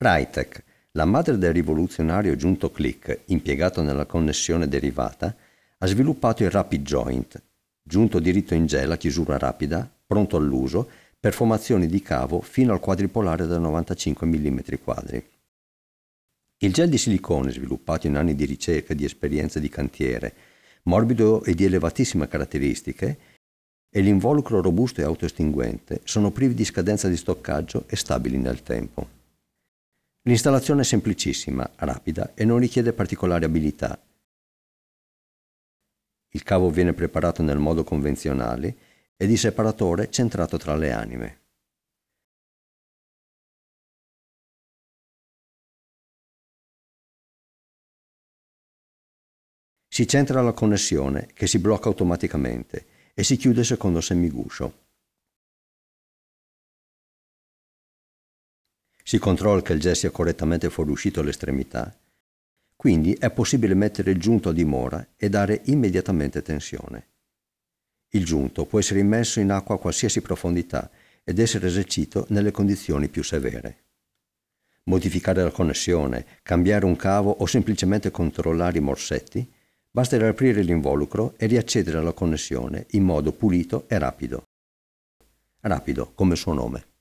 Freitag, la madre del rivoluzionario giunto Click, impiegato nella connessione derivata, ha sviluppato il Rapid Joint, giunto diritto in gel a chiusura rapida, pronto all'uso, per formazioni di cavo fino al quadripolare da 95 mm quadri. Il gel di silicone sviluppato in anni di ricerca e di esperienze di cantiere, morbido e di elevatissime caratteristiche, e l'involucro robusto e autoestinguente sono privi di scadenza di stoccaggio e stabili nel tempo. L'installazione è semplicissima, rapida e non richiede particolari abilità. Il cavo viene preparato nel modo convenzionale ed il separatore centrato tra le anime. Si centra la connessione che si blocca automaticamente e si chiude secondo semiguscio. si controlla che il gel sia correttamente fuoriuscito all'estremità. Quindi è possibile mettere il giunto a dimora e dare immediatamente tensione. Il giunto può essere immesso in acqua a qualsiasi profondità ed essere esercito nelle condizioni più severe. Modificare la connessione, cambiare un cavo o semplicemente controllare i morsetti, basta riaprire l'involucro e riaccedere alla connessione in modo pulito e rapido. Rapido come il suo nome.